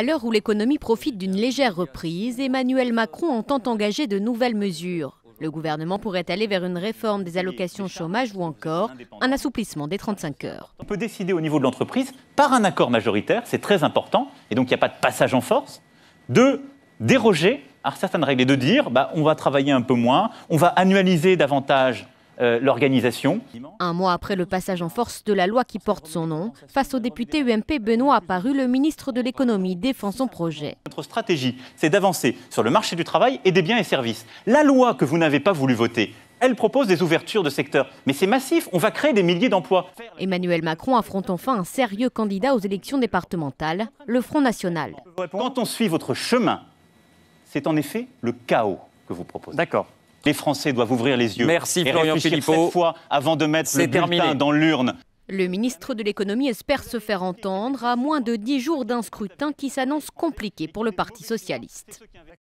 À l'heure où l'économie profite d'une légère reprise, Emmanuel Macron entend engager de nouvelles mesures. Le gouvernement pourrait aller vers une réforme des allocations chômage ou encore un assouplissement des 35 heures. On peut décider au niveau de l'entreprise, par un accord majoritaire, c'est très important, et donc il n'y a pas de passage en force, de déroger à certaines règles et de dire bah, on va travailler un peu moins, on va annualiser davantage euh, l'organisation. Un mois après le passage en force de la loi qui porte son nom, face au député UMP Benoît Apparu, le ministre de l'économie défend son projet. Notre stratégie, c'est d'avancer sur le marché du travail et des biens et services. La loi que vous n'avez pas voulu voter, elle propose des ouvertures de secteurs. Mais c'est massif, on va créer des milliers d'emplois. Emmanuel Macron affronte enfin un sérieux candidat aux élections départementales, le Front National. Quand on suit votre chemin, c'est en effet le chaos que vous proposez. D'accord. Les Français doivent ouvrir les yeux et cette fois avant de mettre le bulletin dans l'urne. Le ministre de l'économie espère se faire entendre à moins de 10 jours d'un scrutin qui s'annonce compliqué pour le Parti socialiste.